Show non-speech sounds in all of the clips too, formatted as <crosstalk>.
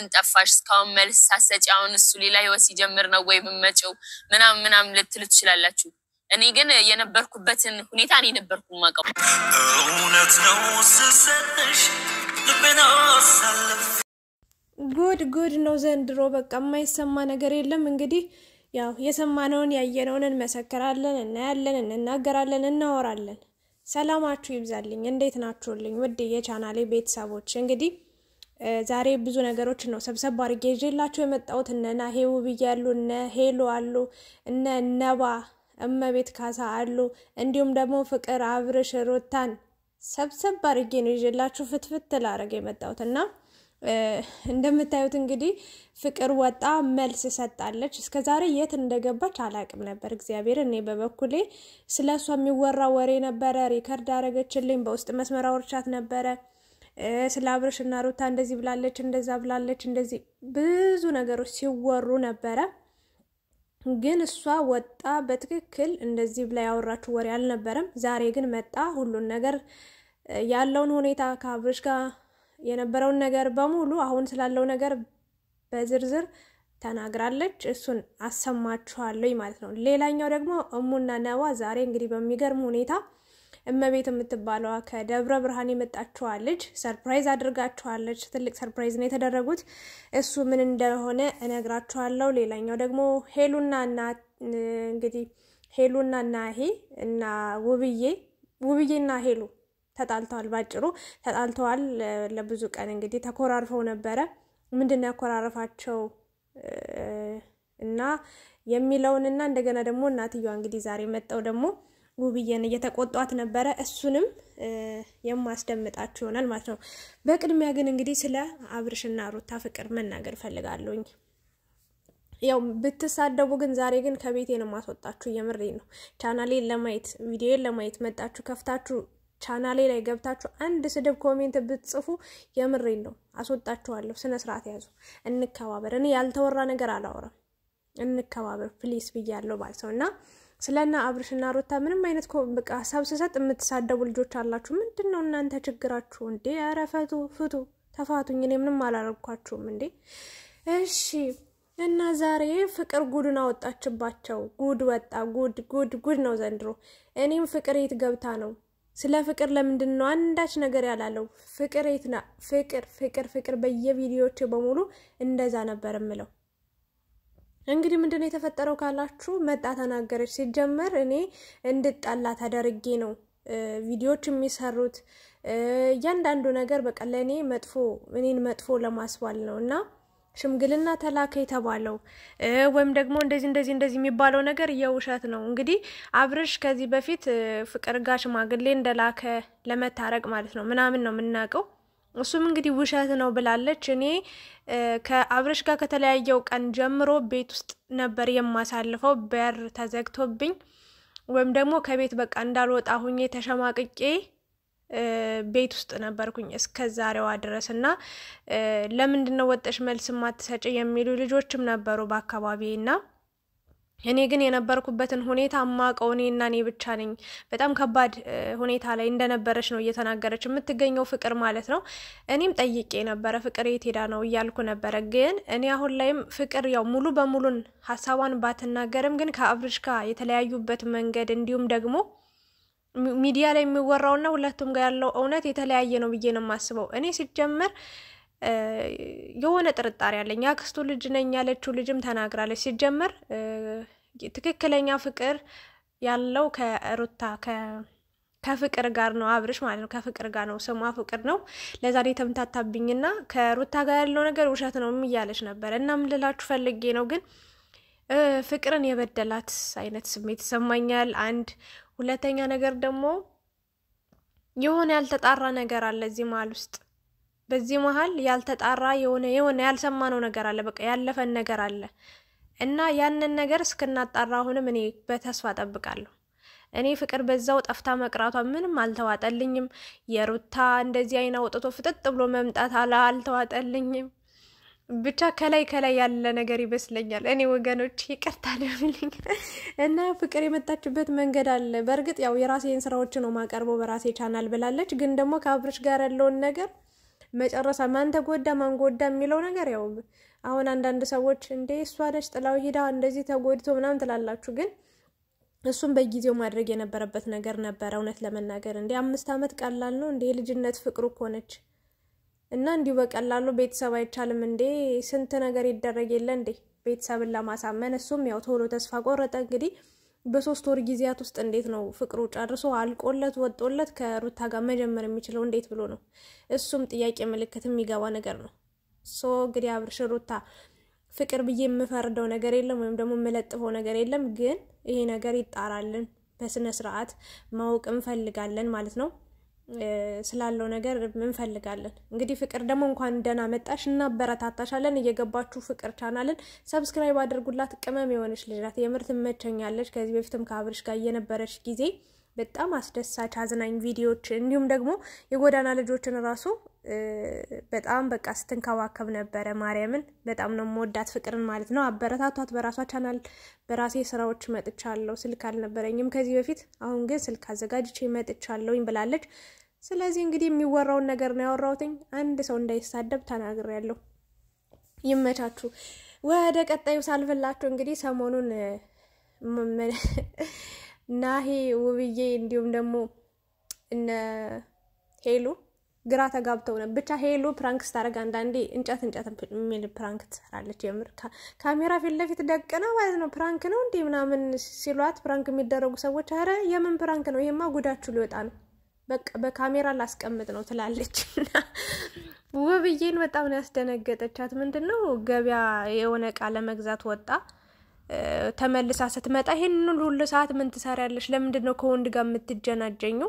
ምን ጠፋሽ እስካሁን መልስ ሳሰጪ፣ አሁን እሱ ሌላ ህይወት ሲጀምር ነው ወይ የምመጪው ምናምን ምናምን ልትል ትችላላችሁ። እኔ ግን የነበርኩበትን ሁኔታ እኔ ነበርኩ ማቀው እውነት ነው ስሰጥሽ ልቤና ጉድ ጉድ ነው ዘንድሮ። በቃ የማይሰማ ነገር የለም። እንግዲህ ያው የሰማነውን ያየነውን እንመሰክራለን፣ እናያለን፣ እንናገራለን፣ እናወራለን። ሰላማችሁ ይብዛልኝ። እንዴት ናችሁልኝ ውድ የቻናሌ ቤተሰቦች? እንግዲህ ዛሬ ብዙ ነገሮች ነው ሰብሰብ አድርጌ ይዤላችሁ የመጣሁት። እነ ናሄ ውብዬ አሉ፣ እነ ሄሎ አሉ፣ እነ ነባ እመቤት ካሳ አሉ፣ እንዲሁም ደግሞ ፍቅር አብርሽ፣ ሩታን ሰብሰብ አድርጌ ነው ይዤላችሁ ፍትፍት ላረግ የመጣሁት እና እንደምታዩት እንግዲህ ፍቅር ወጣ መልስ ሰጣለች። እስከዛሬ የት እንደገባች አላቅም ነበር። እግዚአብሔር እኔ በበኩሌ ስለ እሷ የሚወራ ወሬ ነበረ። ሪከርድ አረገችልኝ፣ በውስጥ መስመር አውርቻት ነበረ ስለ እና ሩታ እንደዚህ ብላለች፣ እንደዛ ብላለች፣ እንደዚህ ብዙ ነገሮች ሲወሩ ነበረ። ግን እሷ ወጣ በትክክል እንደዚህ ብላ ያወራችሁ ወሬ አልነበረም። ዛሬ ግን መጣ ሁሉን ነገር ያለውን ሁኔታ ከአብረሽ ጋር የነበረውን ነገር በሙሉ አሁን ስላለው ነገር በዝርዝር ተናግራለች። እሱን አሰማችኋለሁ ማለት ነው። ሌላኛው ደግሞ እሙና ነባ ዛሬ እንግዲህ በሚገርም ሁኔታ እመቤት የምትባለዋ ከደብረ ብርሃን የመጣችዋ ልጅ ሰርፕራይዝ አድርጋችኋለች። ትልቅ ሰርፕራይዝ ነው የተደረጉት። እሱ ምን እንደሆነ እነግራችኋለሁ። ሌላኛው ደግሞ ሄሉና እና እንግዲህ ሄሉና ናሄ እና ውብዬ ውብዬና ሄሉ ተጣልተዋል። ባጭሩ ተጣልተዋል። ለብዙ ቀን እንግዲህ ተኮራርፈው ነበረ። ምንድን ነው ያኮራረፋቸው እና የሚለውንና እንደገና ደግሞ እናትየዋ እንግዲህ ዛሬ መጠው ደግሞ ውብዬን እየተቆጧት ነበረ። እሱንም የማስደምጣችሁ ይሆናል ማለት ነው። በቅድሚያ ግን እንግዲህ ስለ አብርሽና ሩታ ፍቅር መናገር ፈልጋለሁኝ። ያው ብትሳደቡ ግን ዛሬ ግን ከቤቴ ነው የማስወጣችሁ። እየምሬ ነው። ቻናሌን ለማየት ቪዲዮን ለማየት መጣችሁ ከፍታችሁ ቻናሌ ላይ ገብታችሁ አንድ ስድብ ኮሜንት ብትጽፉ የምሬን ነው አስወጣችኋለሁ። ስነ ስርዓት ያዙ፣ እንከባበር። እኔ ያልተወራ ነገር አላወራም። እንከባበር ፕሊስ ብያለሁ ማለት ነው እና ስለና አብርሽና ሮታ ምንም አይነት በቃ ሀሳብ ስሰጥ የምትሳደቡ ልጆች አላችሁ። ምንድን ነው እናንተ ችግራችሁ እንዴ? ኧረ ፈቱ ፍቱ፣ ተፋቱኝ። እኔ ምንም አላረግኳችሁም እንዴ። እሺ እና ዛሬ ፍቅር ጉድን አወጣችባቸው። ጉድ ወጣ፣ ጉድ ጉድ ጉድ ነው ዘንድሮ። እኔም ፍቅር የት ገብታ ነው? ስለ ፍቅር ለምንድን ነው አንዳች ነገር ያላለው? ፍቅር የት ና? ፍቅር ፍቅር ፍቅር በየቪዲዮቼ በሙሉ እንደዛ ነበር የምለው። እንግዲህ ምንድነው የተፈጠረው ካላችሁ፣ መጣ ተናገረች። ሲጀመር እኔ እንድጣላ ተደርጌ ነው ቪዲዮዎች የሚሰሩት እያንዳንዱ ነገር በቃ ለእኔ መጥፎ እኔን መጥፎ ለማስባል ነው እና ሽምግልና ተላከ የተባለው ወይም ደግሞ እንደዚህ እንደዚህ እንደዚህ የሚባለው ነገር የውሸት ነው። እንግዲህ አብርሽ ከዚህ በፊት ፍቅር ጋር ሽማግሌ እንደላከ ለመታረቅ ማለት ነው ምናምን ነው የምናውቀው። እሱም እንግዲህ ውሸት ነው ብላለች። እኔ ከአብረሽ ጋር ከተለያየው ቀን ጀምሮ ቤት ውስጥ ነበር የማሳልፈው በር ተዘግቶብኝ ወይም ደግሞ ከቤት በቃ እንዳልወጣ ሁኜ ተሸማቅቄ ቤት ውስጥ ነበርኩኝ እስከ ዛሬዋ ድረስ እና ለምንድን ነው ወጠሽ መልስ ማትሰጭ የሚሉ ልጆችም ነበሩ በአካባቢ እና እኔ ግን የነበርኩበትን ሁኔታ ማቀው እኔ እና እኔ ብቻ ነኝ። በጣም ከባድ ሁኔታ ላይ እንደነበረች ነው እየተናገረች የምትገኘው ፍቅር ማለት ነው። እኔም ጠይቄ ነበረ ፍቅር የት ሄዳ ነው እያልኩ ነበረ። ግን እኔ አሁን ላይም ፍቅር ያው ሙሉ በሙሉን ሀሳቧን ባትናገርም ግን ከአብርሽ ጋር የተለያዩበት መንገድ እንዲሁም ደግሞ ሚዲያ ላይ የሚወራውና ሁለቱም ጋር ያለው እውነት የተለያየ ነው ብዬ ነው የማስበው እኔ ሲጀመር የሆነ ጥርጣሬ አለኝ። ያክስቱ ልጅ ነኝ ያለችው ልጅም ተናግራለች። ሲጀመር ትክክለኛ ፍቅር ያለው ከሩታ ከፍቅር ጋር ነው አብርሽ ማለት ነው። ከፍቅር ጋር ነው፣ ስሟ ፍቅር ነው። ለዛሬ የተምታታብኝና ከሩታ ጋር ያለው ነገር ውሸት ነው እያለች ነበር። እና ምን ልላችሁ ፈልጌ ነው ግን ፍቅርን የበደላት አይነት ስሜት ይሰማኛል። አንድ ሁለተኛ ነገር ደግሞ የሆነ ያልተጣራ ነገር አለ እዚህ መሀል ውስጥ በዚህ መሀል ያልተጣራ የሆነ የሆነ ያልሰማነው ነገር አለ፣ በቃ ያለፈን ነገር አለ እና ያንን ነገር እስክናጣራ አሁንም እኔ በተስፋ ጠብቃለሁ። እኔ ፍቅር በዛው ጠፍታ መቅራቷ ምንም አልተዋጠልኝም። የሩታ እንደዚህ አይን አውጥቶ ፍጥጥ ብሎ መምጣት አላ አልተዋጠልኝም። ብቻ ከላይ ከላይ ያለ ነገር ይመስለኛል። እኔ ወገኖች ይቅርታ ልብልኝ እና ፍቅር የመጣችበት መንገድ አለ። በእርግጥ ያው የራሴን ስራዎች ነው ማቀርበው በራሴ ቻናል ብላለች፣ ግን ደግሞ ከአብርሽ ጋር ያለውን ነገር መጨረሻ ማን ተጎዳ ማን ጎዳ የሚለው ነገር ያው አሁን አንዳንድ ሰዎች እንዴ እሷ ነች ጥላው ሂዳ እንደዚህ ተጎድቶ ምናምን ትላላችሁ ግን እሱም በጊዜው ማድረግ የነበረበት ነገር ነበረ። እውነት ለመናገር እንዴ አምስት ዓመት ቀላል ነው እንደ የልጅነት ፍቅሩ እኮ ነች እና እንዲሁ በቀላሉ ቤተሰብ አይቻልም እንዴ ስንት ነገር ይደረግ የለ እንዴ ቤተሰብን ለማሳመን እሱም ያው ቶሎ ተስፋ ቆረጠ እንግዲህ በሶስት ወር ጊዜያት ውስጥ እንዴት ነው ፍቅሩ ጨርሶ አልቆለት ወጦለት ከሩታ ጋር መጀመር የሚችለው እንዴት ብሎ ነው? እሱም ጥያቄ ምልክት የሚገባ ነገር ነው። ሶ እንግዲህ አብርሽ ሩታ ፍቅር ብዬ የምፈርደው ነገር የለም ወይም ደግሞ የምለጥፈው ነገር የለም። ግን ይሄ ነገር ይጣራልን፣ በስነ ስርዓት ማወቅ እንፈልጋለን ማለት ነው። ስላለው ነገር እንፈልጋለን። እንግዲህ ፍቅር ደግሞ እንኳን ደህና መጣሽ እናበረታታሻለን። እየገባችሁ ፍቅር ቻናልን ሰብስክራይብ አድርጉላት። ቅመም የሆነች ልጅ ናት። የምር ትመቸኛለች። ከዚህ በፊትም ከአብርሽ ጋር እየነበረች ጊዜ በጣም አስደሳች አዝናኝ ቪዲዮዎች እንዲሁም ደግሞ የጎዳና ልጆችን ራሱ በጣም በቃ ስትንከባከብ ነበረ። ማርያምን በጣም ነው መወዳት ፍቅርን ማለት ነው። አበረታቷት። በራሷ ቻናል በራሴ ስራዎች መጥቻለሁ። ስልክ አልነበረኝም ከዚህ በፊት አሁን ግን ስልክ አዘጋጅቼ መጥቻለሁኝ ብላለች። ስለዚህ እንግዲህ የሚወራውን ነገር ነው ያወራውትኝ። አንድ ሰው እንዳይሳደብ ያለው ይመቻችሁ። ወደ ቀጣዩ ሳልፍላችሁ እንግዲህ ሰሞኑን ናሂ ውብዬ፣ እንዲሁም ደግሞ እነ ሄሉ ግራ ተጋብተው ነ ብቻ። ሄሉ ፕራንክ ስታደርግ አንዳንዴ እንጨት እንጨት የሚል ፕራንክ ትሰራለች። የምር ካሜራ ፊት ለፊት ደቅ ነው ማለት ነው። ፕራንክ ነው እንዲህ ምናምን ሲሏት ፕራንክ የሚደረጉ ሰዎች ኧረ የምን ፕራንክ ነው ይሄማ ጉዳችሁ ሊወጣ ነው በካሜራ ላስቀምጥ ነው ትላለች። እና ውብዬን በጣም ነው ያስደነገጠቻት። ምንድን ነው ገበያ የሆነ እቃ ለመግዛት ወጣ ተመልሳ ስትመጣ ይህንን ሁሉ ሰዓት ምን ትሰሪያለሽ? ለምንድን ነው ከወንድ ጋር የምትጀናጀኙ?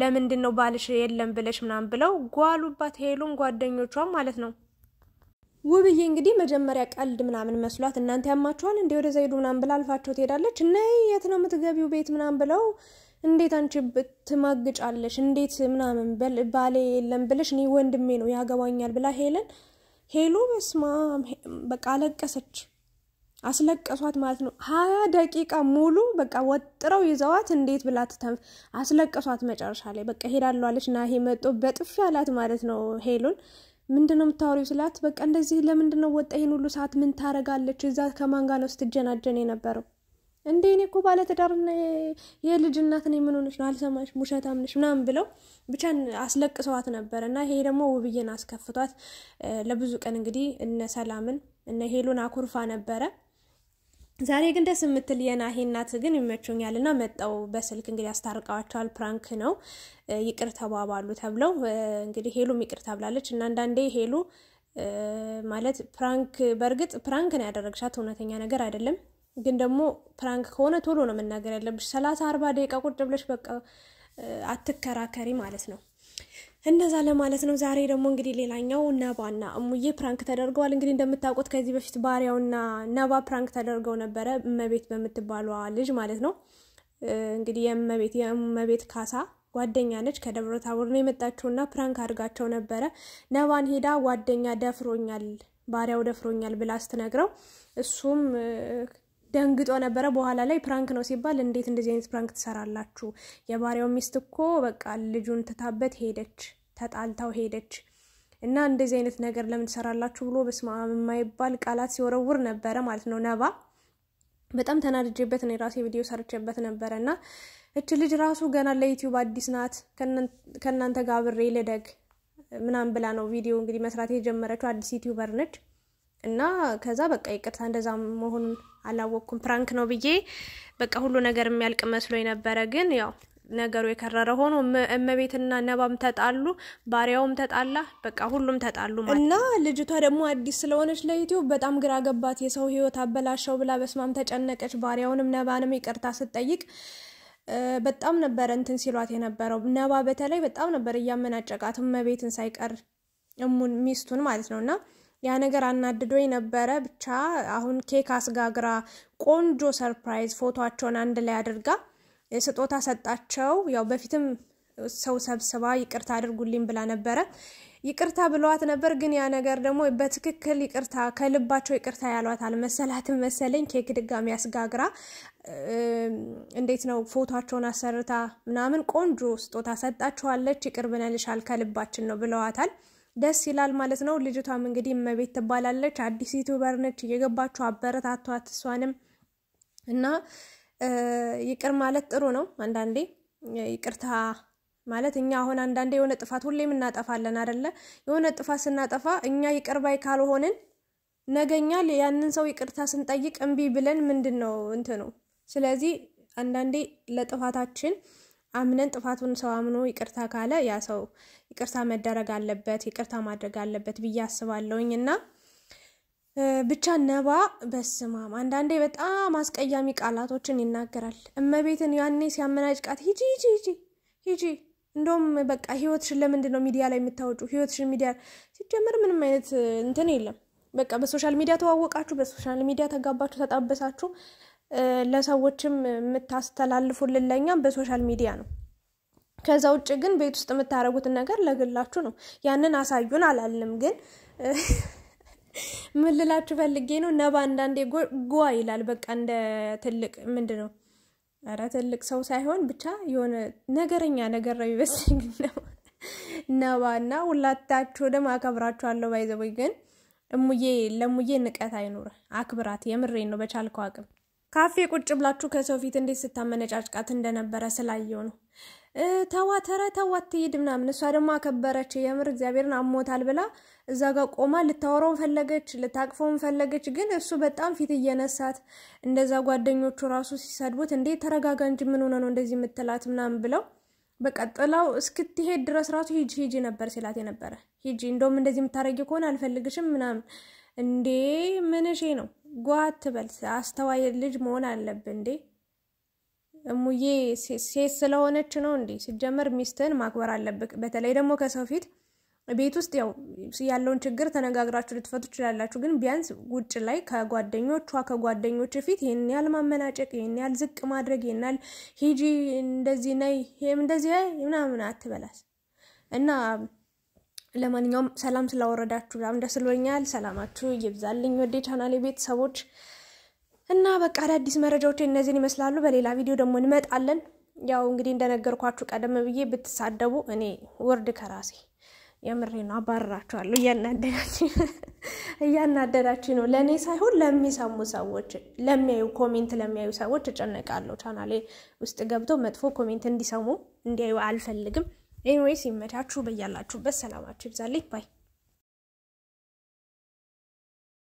ለምንድን ነው ባልሽ የለም ብለሽ ምናምን ብለው ጓሉባት ሄሉን ጓደኞቿን ማለት ነው። ውብዬ እንግዲህ መጀመሪያ ቀልድ ምናምን መስሏት እናንተ ያማችኋል እንዲ ወደዛ ሄዱ ምናምን ብላ አልፋቸው ትሄዳለች። እነ የት ነው የምትገቢው ቤት ምናምን ብለው እንዴት አንቺ ትማግጫለሽ? እንዴት ምናምን ባሌ የለም ብለሽ እኔ ወንድሜ ነው ያገባኛል ብላ ሄለን ሄሎ በስማ በቃ አለቀሰች። አስለቀሷት ማለት ነው። ሀያ ደቂቃ ሙሉ በቃ ወጥረው ይዘዋት እንዴት ብላ ትተም አስለቀሷት። መጨረሻ ላይ በቃ ሄዳለሁ አለች እና ይሄ መጦ በጥፊ አላት ማለት ነው ሄሉን ምንድነው ነው የምታወሪው ስላት በቃ እንደዚህ ለምንድን ወጣ ይህን ሁሉ ሰዓት ምን ታረጋለች? እዛ ከማንጋ ነው ስትጀናጀን የነበረው? እንዴ እኔ እኮ ባለትዳር የልጅ እናት ነኝ፣ ምን ሆነሽ ነው? አልሰማሽ ውሸታም ነሽ ምናምን ብለው ብቻን አስለቅሰዋት ነበር። እና ይሄ ደግሞ ውብዬን አስከፍቷት ለብዙ ቀን እንግዲህ እነ ሰላምን እነ ሄሉን አኩርፋ ነበረ። ዛሬ ግን ደስ የምትል የናሂ እናት ግን ይመቹኛል እና መጣው በስልክ እንግዲህ አስታርቀዋቸዋል። ፕራንክ ነው ይቅር ተባባሉ ተብለው እንግዲህ ሄሉም ይቅር ተብላለች እና አንዳንዴ ሄሉ ማለት ፕራንክ በእርግጥ ፕራንክ ነው ያደረግሻት እውነተኛ ነገር አይደለም ግን ደግሞ ፕራንክ ከሆነ ቶሎ ነው መናገር ያለብሽ። ሰላሳ አርባ ደቂቃ ቁጭ ብለሽ በቃ አትከራከሪ ማለት ነው። እንደዛ ለማለት ነው። ዛሬ ደግሞ እንግዲህ ሌላኛው ነባና እሙዬ ፕራንክ ተደርገዋል። እንግዲህ እንደምታውቁት ከዚህ በፊት ባሪያውና ነባ ፕራንክ ተደርገው ነበረ፣ እመቤት በምትባሏ ልጅ ማለት ነው። እንግዲህ የእመቤት የእመቤት ካሳ ጓደኛ ነች፣ ከደብረ ታቦር ነው የመጣችውና ፕራንክ አድርጋቸው ነበረ። ነባን ሄዳ ጓደኛ ደፍሮኛል፣ ባሪያው ደፍሮኛል ብላ ስትነግረው እሱም ደንግጦ ነበረ። በኋላ ላይ ፕራንክ ነው ሲባል እንዴት እንደዚህ አይነት ፕራንክ ትሰራላችሁ? የባሪያው ሚስት እኮ በቃ ልጁን ትታበት ሄደች፣ ተጣልታው ሄደች እና እንደዚህ አይነት ነገር ለምን ትሰራላችሁ ብሎ በስመ አብ የማይባል ቃላት ሲወረውር ነበረ ማለት ነው። ነባ በጣም ተናድጄበት ነው የራሴ ቪዲዮ ሰርቼበት ነበረ እና እች ልጅ ራሱ ገና ለዩቲዩብ አዲስ ናት። ከእናንተ ጋር አብሬ ልደግ ምናምን ብላ ነው ቪዲዮ እንግዲህ መስራት የጀመረችው አዲስ ዩቲዩበር ነች። እና ከዛ በቃ ይቅርታ እንደዛ መሆኑን አላወቅኩም፣ ፕራንክ ነው ብዬ በቃ ሁሉ ነገር የሚያልቅ መስሎ የነበረ ግን ያው ነገሩ የከረረ ሆኖ እመቤትና ነባም ተጣሉ፣ ባሪያውም ተጣላ፣ በቃ ሁሉም ተጣሉ እና ልጅቷ ደግሞ አዲስ ስለሆነች ለዩቲዩብ በጣም ግራ ገባት። የሰው ህይወት አበላሸው ብላ በስማም ተጨነቀች። ባሪያውንም ነባንም ይቅርታ ስትጠይቅ በጣም ነበረ እንትን ሲሏት የነበረው። ነባ በተለይ በጣም ነበር እያመናጨቃት እመቤትን ሳይቀር እሙን ሚስቱን ማለት ነው እና ያ ነገር አናድዶኝ ነበረ። ብቻ አሁን ኬክ አስጋግራ ቆንጆ ሰርፕራይዝ ፎቶቸውን አንድ ላይ አድርጋ ስጦታ ሰጣቸው። ያው በፊትም ሰው ሰብስባ ይቅርታ አድርጉልኝ ብላ ነበረ። ይቅርታ ብለዋት ነበር፣ ግን ያ ነገር ደግሞ በትክክል ይቅርታ ከልባቸው ይቅርታ ያሏት አልመሰላትም መሰለኝ። ኬክ ድጋሚ አስጋግራ እንዴት ነው ፎቶቸውን አሰርታ ምናምን ቆንጆ ስጦታ ሰጣችኋለች። ይቅር ብነልሻል ከልባችን ነው ብለዋታል። ደስ ይላል ማለት ነው። ልጅቷም እንግዲህ እመቤት ትባላለች። አዲስ ዩቱበር ነች። እየገባችሁ አበረታቷት እሷንም እና ይቅር ማለት ጥሩ ነው። አንዳንዴ ይቅርታ ማለት እኛ አሁን አንዳንዴ የሆነ ጥፋት ሁሌም እናጠፋለን አደለ? የሆነ ጥፋት ስናጠፋ እኛ ይቅር ባይ ካልሆንን ነገኛ ያንን ሰው ይቅርታ ስንጠይቅ እምቢ ብለን ምንድን ነው እንትኑ። ስለዚህ አንዳንዴ ለጥፋታችን አምነን ጥፋቱን ሰው አምኖ ይቅርታ ካለ ያ ሰው ይቅርታ መደረግ አለበት፣ ይቅርታ ማድረግ አለበት ብዬ አስባለሁኝ እና ብቻ ነባ በስማም አንዳንዴ በጣም አስቀያሚ ቃላቶችን ይናገራል። እመቤትን ያኔ ሲያመናጭቃት ሂጂ ሂጂ ሂጂ ሂጂ እንደውም በቃ ህይወትሽን ለምንድን ነው ሚዲያ ላይ የምታወጩ? ህይወትሽን ሚዲያ ሲጀምር ምንም አይነት እንትን የለም። በቃ በሶሻል ሚዲያ ተዋወቃችሁ፣ በሶሻል ሚዲያ ተጋባችሁ፣ ተጣበሳችሁ ለሰዎችም የምታስተላልፉልን ለእኛም በሶሻል ሚዲያ ነው። ከዛ ውጭ ግን ቤት ውስጥ የምታደርጉትን ነገር ለግላችሁ ነው። ያንን አሳዩን አላልንም። ግን ምን ልላችሁ ፈልጌ ነው፣ ነባ አንዳንዴ ጓ ይላል። በቃ እንደ ትልቅ ምንድን ነው ኧረ ትልቅ ሰው ሳይሆን ብቻ የሆነ ነገረኛ ነገር ነው ይመስለኝ <laughs> ነው ነባ እና ሁላታችሁ ደግሞ አከብራችኋለሁ። ባይዘቦይ ግን እሙዬ ለሙዬ ንቀት አይኑር፣ አክብራት። የምሬን ነው በቻልከው አቅም ካፌ ቁጭ ብላችሁ ከሰው ፊት እንዴት ስታመነጫጭቃት እንደነበረ ስላየው ነው። ተዋት፣ ኧረ ተዋት ትሂድ ምናምን። እሷ ደግሞ አከበረች። የምር እግዚአብሔርን አሞታል ብላ እዛ ጋር ቆማ ልታወራውን ፈለገች፣ ልታቅፈውን ፈለገች። ግን እሱ በጣም ፊት እየነሳት እንደዛ ጓደኞቹ ራሱ ሲሰድቡት እንዴ ተረጋጋ እንጂ ምን ሆነ ነው እንደዚህ የምትላት ምናምን ብለው በቃ ጥላው እስክትሄድ ድረስ ራሱ ሂጂ ሂጂ ነበር ሲላት የነበረ ሂጂ፣ እንደውም እንደዚህ የምታረጊ ከሆነ አልፈልግሽም ምናምን እንዴ ምንሼ ነው ጓት በል አስተዋይ ልጅ መሆን አለብ እንዴ። እሙዬ ሴት ስለሆነች ነው እንዴ? ሲጀመር ሚስትህን ማክበር አለብህ። በተለይ ደግሞ ከሰው ፊት ቤት ውስጥ ያው ያለውን ችግር ተነጋግራችሁ ልትፈቱ ትችላላችሁ። ግን ቢያንስ ውጭ ላይ ከጓደኞቿ ከጓደኞች ፊት ይህን ያህል ማመናጨቅ፣ ይህን ያህል ዝቅ ማድረግ፣ ይህን ያህል ሂጂ እንደዚህ ነይ እንደዚህ ምናምን አትበላስ እና ለማንኛውም ሰላም ስላወረዳችሁ በጣም ደስ ብሎኛል። ሰላማችሁ ይብዛልኝ ወደ ቻናሌ ቤተሰቦች እና በቃ አዳዲስ መረጃዎች እነዚህን ይመስላሉ። በሌላ ቪዲዮ ደግሞ እንመጣለን። ያው እንግዲህ እንደነገርኳችሁ ቀደም ብዬ ብትሳደቡ እኔ ውርድ ከራሴ የምሬ ነው። አባርራችኋለሁ። እያናደዳችሁ <laughs> እያናደዳችሁ ነው። ለእኔ ሳይሆን ለሚሰሙ ሰዎች፣ ለሚያዩ ኮሜንት ለሚያዩ ሰዎች እጨነቃለሁ። ቻናሌ ውስጥ ገብተው መጥፎ ኮሜንት እንዲሰሙ እንዲያዩ አልፈልግም። ኤኒዌይስ ይመቻችሁ። በያላችሁበት ሰላማችሁ ይብዛልኝ ባይ